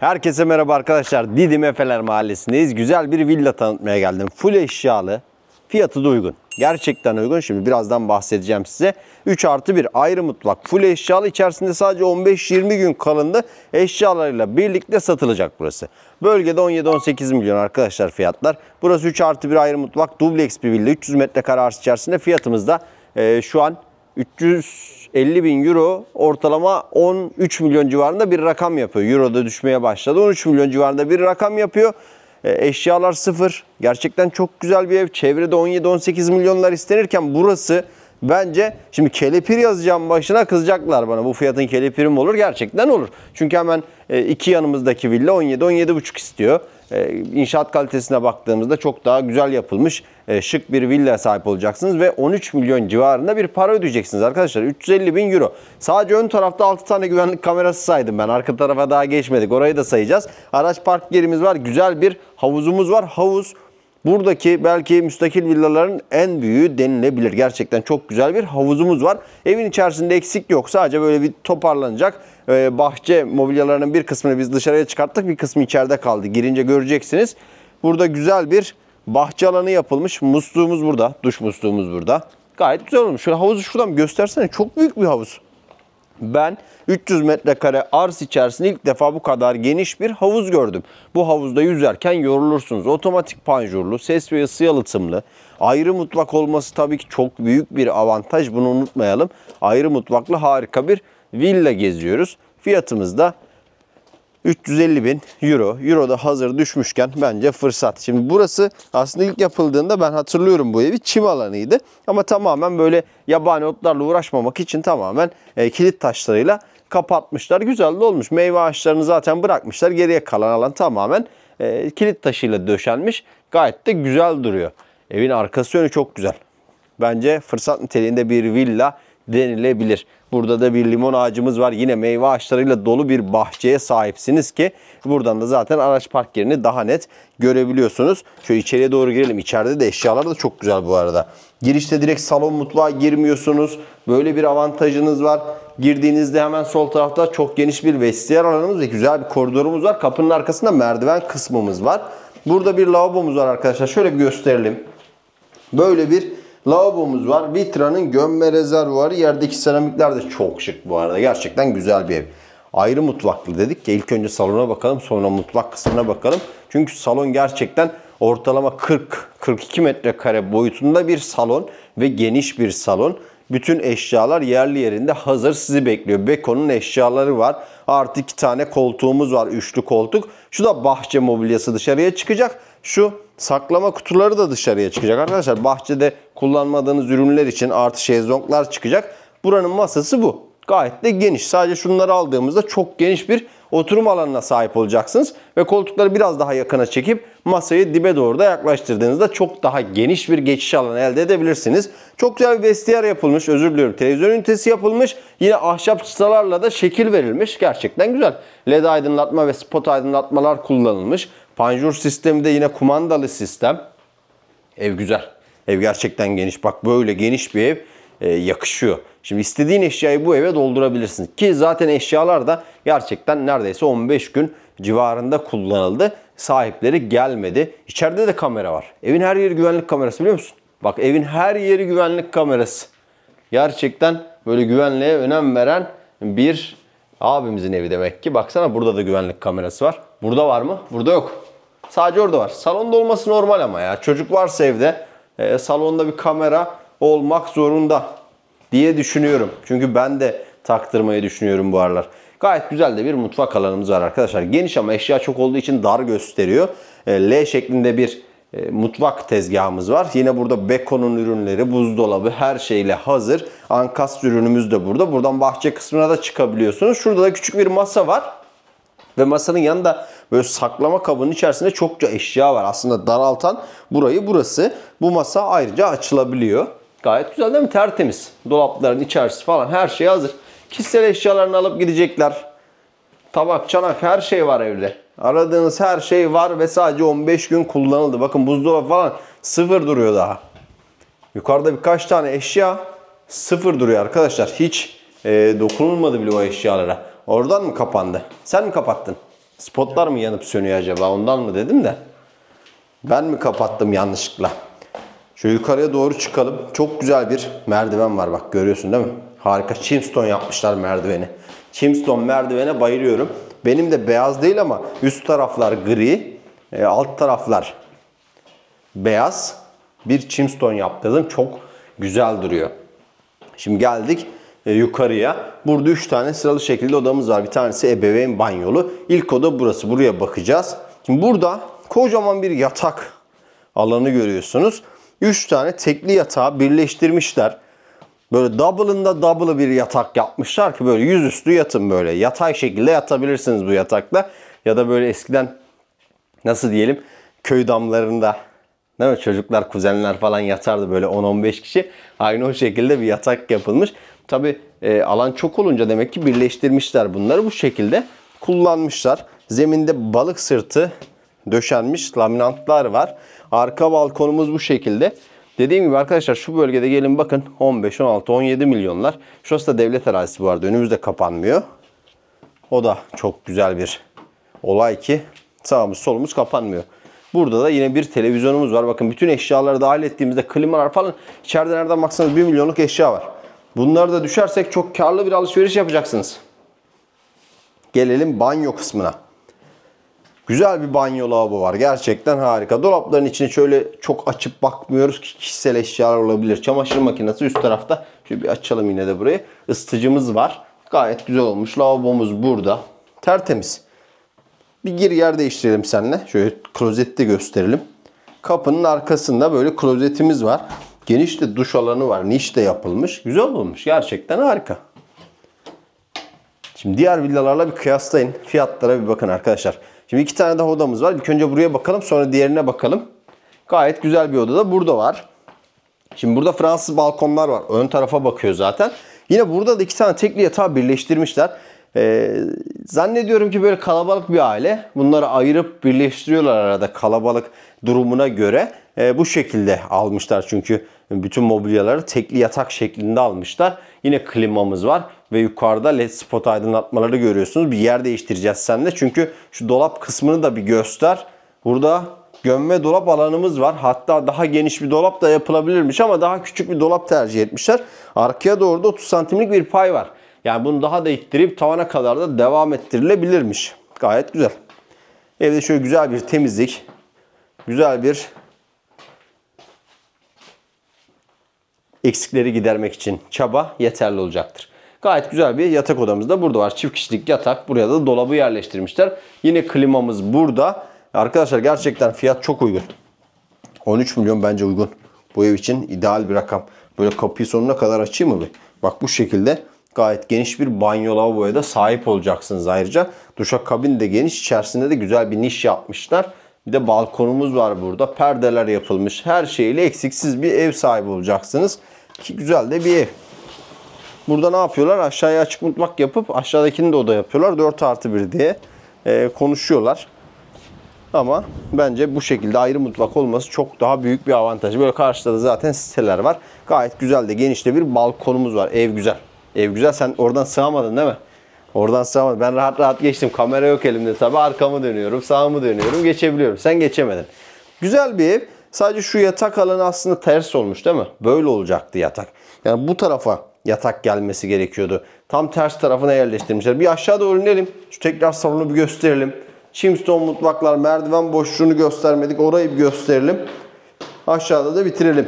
Herkese merhaba arkadaşlar. Didim Efeler Mahallesi'ndeyiz. Güzel bir villa tanıtmaya geldim. Full eşyalı. Fiyatı da uygun. Gerçekten uygun. Şimdi birazdan bahsedeceğim size. 3 artı 1 ayrı mutfak. Full eşyalı içerisinde sadece 15-20 gün kalındı eşyalarıyla birlikte satılacak burası. Bölgede 17-18 milyon arkadaşlar fiyatlar. Burası 3 artı 1 ayrı mutfak. Dubleks bir villa. 300 metrekare arsa içerisinde fiyatımız da e, şu an 300 50 bin euro ortalama 13 milyon civarında bir rakam yapıyor. Euro da düşmeye başladı. 13 milyon civarında bir rakam yapıyor. E, eşyalar sıfır. Gerçekten çok güzel bir ev. Çevrede 17-18 milyonlar istenirken burası Bence şimdi kelepir yazacağım başına kızacaklar bana. Bu fiyatın kelepiri mi olur? Gerçekten olur. Çünkü hemen e, iki yanımızdaki villa 17-17,5 istiyor. E, inşaat kalitesine baktığımızda çok daha güzel yapılmış e, şık bir villa sahip olacaksınız ve 13 milyon civarında bir para ödeyeceksiniz arkadaşlar. 350 bin euro. Sadece ön tarafta 6 tane güvenlik kamerası saydım ben. Arka tarafa daha geçmedik. Orayı da sayacağız. Araç park yerimiz var. Güzel bir havuzumuz var. Havuz Buradaki belki müstakil villaların en büyüğü denilebilir. Gerçekten çok güzel bir havuzumuz var. Evin içerisinde eksik yok. Sadece böyle bir toparlanacak. E, bahçe mobilyalarının bir kısmını biz dışarıya çıkarttık. Bir kısmı içeride kaldı. Girince göreceksiniz. Burada güzel bir bahçe alanı yapılmış. Musluğumuz burada. Duş musluğumuz burada. Gayet güzel olmuş. Şöyle havuzu şuradan göstersene. Çok büyük bir havuz. Ben 300 metrekare arz içerisinde ilk defa bu kadar geniş bir havuz gördüm. Bu havuzda yüzerken yorulursunuz. Otomatik panjurlu, ses ve ısı yalıtımlı. Ayrı mutfak olması tabii ki çok büyük bir avantaj. Bunu unutmayalım. Ayrı mutfaklı harika bir villa geziyoruz. Fiyatımız da 350 bin euro. Euro da hazır düşmüşken bence fırsat. Şimdi burası aslında ilk yapıldığında ben hatırlıyorum bu evi çim alanıydı. Ama tamamen böyle yabani otlarla uğraşmamak için tamamen e, kilit taşlarıyla kapatmışlar. Güzel de olmuş. Meyve ağaçlarını zaten bırakmışlar. Geriye kalan alan tamamen e, kilit taşıyla döşenmiş. Gayet de güzel duruyor. Evin arkası yönü çok güzel. Bence fırsat niteliğinde bir villa denilebilir. Burada da bir limon ağacımız var. Yine meyve ağaçlarıyla dolu bir bahçeye sahipsiniz ki buradan da zaten araç park yerini daha net görebiliyorsunuz. Şöyle içeriye doğru girelim. İçeride de eşyalar da çok güzel bu arada. Girişte direkt salon mutfağa girmiyorsunuz. Böyle bir avantajınız var. Girdiğinizde hemen sol tarafta çok geniş bir vestiyer alanımız ve güzel bir koridorumuz var. Kapının arkasında merdiven kısmımız var. Burada bir lavabomuz var arkadaşlar. Şöyle bir gösterelim. Böyle bir Lavabomuz var. Vitra'nın gömme rezervuarı. Yerdeki seramikler de çok şık bu arada. Gerçekten güzel bir ev. Ayrı mutfaklı dedik ki ilk önce salona bakalım sonra mutfak kısmına bakalım. Çünkü salon gerçekten ortalama 40-42 metrekare boyutunda bir salon ve geniş bir salon. Bütün eşyalar yerli yerinde hazır sizi bekliyor. Beko'nun eşyaları var. Artı iki tane koltuğumuz var. Üçlü koltuk. Şu da bahçe mobilyası dışarıya çıkacak. Şu saklama kutuları da dışarıya çıkacak arkadaşlar. Bahçede kullanmadığınız ürünler için artı şezlonglar çıkacak. Buranın masası bu. Gayet de geniş. Sadece şunları aldığımızda çok geniş bir oturum alanına sahip olacaksınız. Ve koltukları biraz daha yakına çekip masayı dibe doğru da yaklaştırdığınızda çok daha geniş bir geçiş alanı elde edebilirsiniz. Çok güzel bir vestiyer yapılmış. Özür diliyorum. Televizyon ünitesi yapılmış. Yine ahşap çıtalarla da şekil verilmiş. Gerçekten güzel. LED aydınlatma ve spot aydınlatmalar kullanılmış. Panjur sistemi de yine kumandalı sistem. Ev güzel. Ev gerçekten geniş. Bak böyle geniş bir ev e, yakışıyor. Şimdi istediğin eşyayı bu eve doldurabilirsin. Ki zaten eşyalar da gerçekten neredeyse 15 gün civarında kullanıldı. Sahipleri gelmedi. İçeride de kamera var. Evin her yeri güvenlik kamerası biliyor musun? Bak evin her yeri güvenlik kamerası. Gerçekten böyle güvenliğe önem veren bir Abimizin evi demek ki. Baksana burada da güvenlik kamerası var. Burada var mı? Burada yok. Sadece orada var. Salonda olması normal ama ya. Çocuk varsa evde e, salonda bir kamera olmak zorunda diye düşünüyorum. Çünkü ben de taktırmayı düşünüyorum bu aralar. Gayet güzel de bir mutfak alanımız var arkadaşlar. Geniş ama eşya çok olduğu için dar gösteriyor. E, L şeklinde bir e, mutfak tezgahımız var. Yine burada Beko'nun ürünleri, buzdolabı her şeyle hazır. Ankas ürünümüz de burada. Buradan bahçe kısmına da çıkabiliyorsunuz. Şurada da küçük bir masa var. Ve masanın yanında böyle saklama kabının içerisinde çokça eşya var. Aslında daraltan burayı burası. Bu masa ayrıca açılabiliyor. Gayet güzel değil mi? Tertemiz. Dolapların içerisi falan her şey hazır. Kişisel eşyalarını alıp gidecekler tabak, çanak her şey var evde. Aradığınız her şey var ve sadece 15 gün kullanıldı. Bakın buzdolabı falan sıfır duruyor daha. Yukarıda birkaç tane eşya sıfır duruyor arkadaşlar. Hiç e, dokunulmadı bile o eşyalara. Oradan mı kapandı? Sen mi kapattın? Spotlar mı yanıp sönüyor acaba? Ondan mı dedim de. Ben mi kapattım yanlışlıkla? Şöyle yukarıya doğru çıkalım. Çok güzel bir merdiven var bak görüyorsun değil mi? Harika Chimstone yapmışlar merdiveni. Kimston merdivene bayılıyorum. Benim de beyaz değil ama üst taraflar gri, e, alt taraflar beyaz. Bir Kimston yaptırdım. Çok güzel duruyor. Şimdi geldik e, yukarıya. Burada 3 tane sıralı şekilde odamız var. Bir tanesi ebeveyn banyolu. İlk oda burası. Buraya bakacağız. Şimdi burada kocaman bir yatak alanı görüyorsunuz. 3 tane tekli yatağı birleştirmişler. Böyle double'ında double'ı bir yatak yapmışlar ki böyle yüzüstü yatın böyle. Yatay şekilde yatabilirsiniz bu yatakta. Ya da böyle eskiden nasıl diyelim köy damlarında değil mi? çocuklar, kuzenler falan yatardı böyle 10-15 kişi. Aynı o şekilde bir yatak yapılmış. Tabi e, alan çok olunca demek ki birleştirmişler bunları bu şekilde kullanmışlar. Zeminde balık sırtı döşenmiş laminantlar var. Arka balkonumuz bu şekilde. Dediğim gibi arkadaşlar şu bölgede gelin bakın 15, 16, 17 milyonlar. Şurası da devlet arazisi arada Önümüzde kapanmıyor. O da çok güzel bir olay ki sağımız solumuz kapanmıyor. Burada da yine bir televizyonumuz var. Bakın bütün eşyaları dahil ettiğimizde klimalar falan içeride nereden baksanız 1 milyonluk eşya var. Bunları da düşersek çok karlı bir alışveriş yapacaksınız. Gelelim banyo kısmına. Güzel bir banyo lavabo var. Gerçekten harika. Dolapların içine şöyle çok açıp bakmıyoruz ki kişisel eşyalar olabilir. Çamaşır makinesi üst tarafta. Şöyle bir açalım yine de burayı. Isıtıcımız var. Gayet güzel olmuş. Lavabomuz burada. Tertemiz. Bir gir yer değiştirelim seninle. Şöyle klozette gösterelim. Kapının arkasında böyle klozetimiz var. Geniş de duş alanı var. Niş de yapılmış. Güzel olmuş. Gerçekten harika. Şimdi diğer villalarla bir kıyaslayın. Fiyatlara bir bakın arkadaşlar. Şimdi iki tane daha odamız var. İlk önce buraya bakalım sonra diğerine bakalım. Gayet güzel bir oda da burada var. Şimdi burada Fransız balkonlar var. Ön tarafa bakıyor zaten. Yine burada da iki tane tekli yatağı birleştirmişler. Ee, zannediyorum ki böyle kalabalık bir aile. Bunları ayırıp birleştiriyorlar arada kalabalık durumuna göre. Ee, bu şekilde almışlar çünkü bütün mobilyaları tekli yatak şeklinde almışlar. Yine klimamız var ve yukarıda led spot aydınlatmaları görüyorsunuz. Bir yer değiştireceğiz seninle. Çünkü şu dolap kısmını da bir göster. Burada gömme dolap alanımız var. Hatta daha geniş bir dolap da yapılabilirmiş ama daha küçük bir dolap tercih etmişler. Arkaya doğru da 30 santimlik bir pay var. Yani bunu daha da ittirip tavana kadar da devam ettirilebilirmiş. Gayet güzel. Evde şöyle güzel bir temizlik, güzel bir eksikleri gidermek için çaba yeterli olacaktır. Gayet güzel bir yatak odamız da burada var. Çift kişilik yatak. Buraya da dolabı yerleştirmişler. Yine klimamız burada. Arkadaşlar gerçekten fiyat çok uygun. 13 milyon bence uygun. Bu ev için ideal bir rakam. Böyle kapıyı sonuna kadar açayım mı bir? Bak bu şekilde gayet geniş bir banyo lavaboya da sahip olacaksınız ayrıca. Duşa kabin de geniş. içerisinde de güzel bir niş yapmışlar. Bir de balkonumuz var burada. Perdeler yapılmış. Her şeyle eksiksiz bir ev sahibi olacaksınız. Ki güzel de bir ev. Burada ne yapıyorlar? Aşağıya açık mutfak yapıp aşağıdakini de oda yapıyorlar. 4 artı 1 diye e, konuşuyorlar. Ama bence bu şekilde ayrı mutfak olması çok daha büyük bir avantaj. Böyle karşıda da zaten siteler var. Gayet güzel de genişte bir balkonumuz var. Ev güzel. Ev güzel. Sen oradan sığamadın değil mi? Oradan sığamadın. Ben rahat rahat geçtim. Kamera yok elimde tabi. Arkamı dönüyorum, sağımı dönüyorum. Geçebiliyorum. Sen geçemedin. Güzel bir ev. Sadece şu yatak alanı aslında ters olmuş değil mi? Böyle olacaktı yatak. Yani bu tarafa yatak gelmesi gerekiyordu. Tam ters tarafına yerleştirmişler. Bir aşağı doğru inelim. Şu tekrar salonu bir gösterelim. Chimstone mutfaklar merdiven boşluğunu göstermedik. Orayı bir gösterelim. Aşağıda da bitirelim.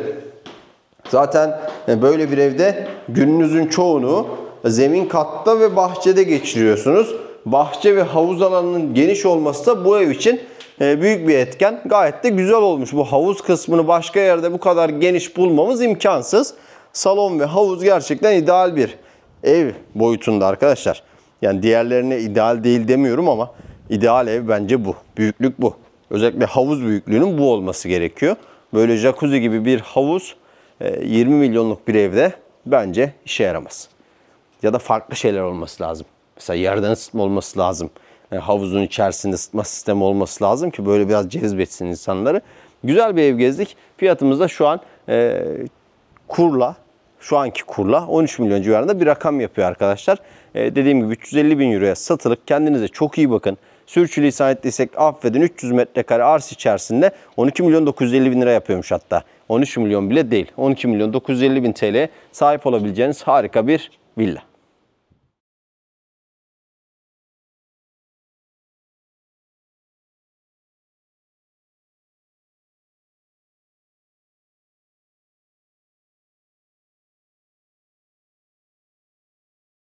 Zaten e, böyle bir evde gününüzün çoğunu zemin katta ve bahçede geçiriyorsunuz. Bahçe ve havuz alanının geniş olması da bu ev için e, büyük bir etken. Gayet de güzel olmuş. Bu havuz kısmını başka yerde bu kadar geniş bulmamız imkansız salon ve havuz gerçekten ideal bir ev boyutunda arkadaşlar. Yani diğerlerine ideal değil demiyorum ama ideal ev bence bu. Büyüklük bu. Özellikle havuz büyüklüğünün bu olması gerekiyor. Böyle jacuzzi gibi bir havuz 20 e, milyonluk bir evde bence işe yaramaz. Ya da farklı şeyler olması lazım. Mesela yerden ısıtma olması lazım. Yani e, havuzun içerisinde ısıtma sistemi olması lazım ki böyle biraz cezbetsin insanları. Güzel bir ev gezdik. Fiyatımız da şu an e, kurla şu anki kurla 13 milyon civarında bir rakam yapıyor arkadaşlar. Ee, dediğim gibi 350 bin euroya satılık. Kendinize çok iyi bakın. Sürçülisan ettiysek affedin 300 metrekare arsa içerisinde 12 milyon 950 bin lira yapıyormuş hatta. 13 milyon bile değil. 12 milyon 950 bin TL'ye sahip olabileceğiniz harika bir villa.